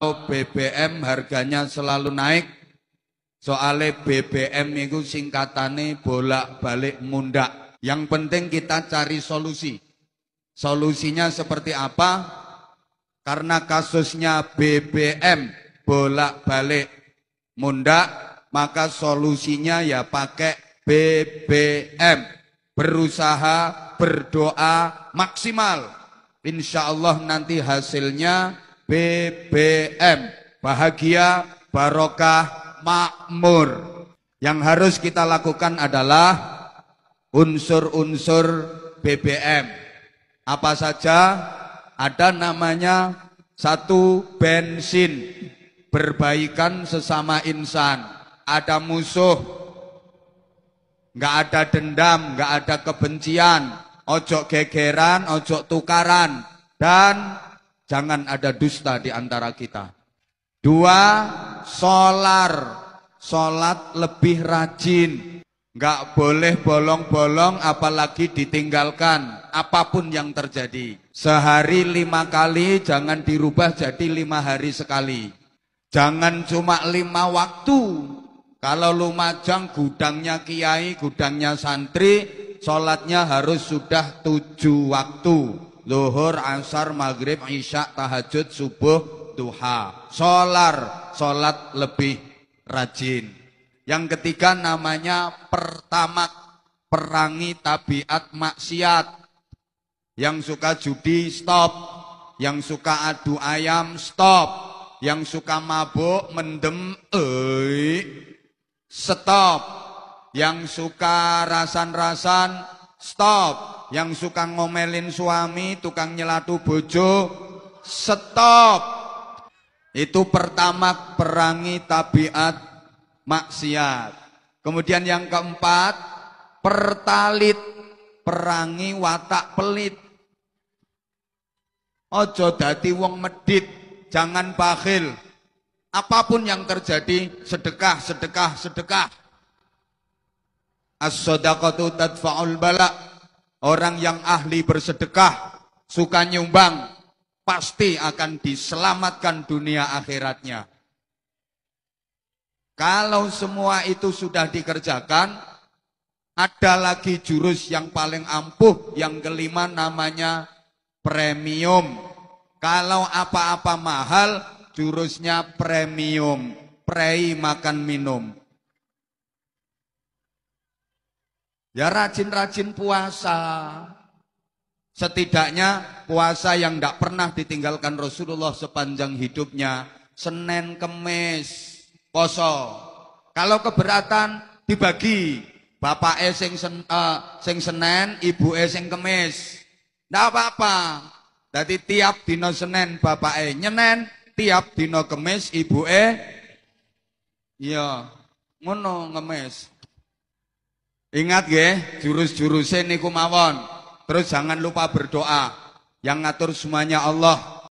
BBM harganya selalu naik soale BBM itu singkatannya bolak-balik munda yang penting kita cari solusi solusinya seperti apa karena kasusnya BBM bolak-balik munda maka solusinya ya pakai BBM berusaha berdoa maksimal Insya Allah nanti hasilnya BBM. Bahagia, barokah, makmur. Yang harus kita lakukan adalah unsur-unsur BBM. Apa saja? Ada namanya satu bensin, berbaikan sesama insan. Ada musuh, nggak ada dendam, nggak ada kebencian, ojok gegeran, ojok tukaran, dan Jangan ada dusta di antara kita. Dua, solar. Solat lebih rajin. Nggak boleh bolong-bolong apalagi ditinggalkan. Apapun yang terjadi. Sehari lima kali jangan dirubah jadi lima hari sekali. Jangan cuma lima waktu. Kalau Lumajang gudangnya kiai, gudangnya santri, solatnya harus sudah tujuh waktu. Luhur, Ansar, Maghrib, Isya, Tahajud, Subuh, Duha. Solar, solat lebih rajin. Yang ketiga namanya pertama perangi tabiat maksiat. Yang suka judi, stop. Yang suka adu ayam, stop. Yang suka mabuk, mendem, ei stop. Yang suka rasan-rasan, stop yang suka ngomelin suami, tukang nyelatu bojo, stop. Itu pertama perangi tabiat maksiat. Kemudian yang keempat, pertalit, perangi watak pelit. Ojo dati wong medit, jangan pahil. Apapun yang terjadi, sedekah, sedekah, sedekah. As-sadaqatu tadfa'ul balak. Orang yang ahli bersedekah, suka nyumbang, pasti akan diselamatkan dunia akhiratnya. Kalau semua itu sudah dikerjakan, ada lagi jurus yang paling ampuh, yang kelima namanya premium. Kalau apa-apa mahal, jurusnya premium, prei makan minum. Ya rajin-rajin puasa. Setidaknya puasa yang tidak pernah ditinggalkan Rasulullah sepanjang hidupnya. Senin, Kemis, poso. Kalau keberatan dibagi. Bapak e sing, sen, uh, sing Senin, ibu e sing Kemis. Tidak apa-apa. Jadi tiap dino Senin bapak e nyenen, tiap dino Kemis ibu e. Iya, ngono ngemis. Ingat ya, jurus-jurusnya niku mawon. Terus jangan lupa berdoa. Yang ngatur semuanya Allah.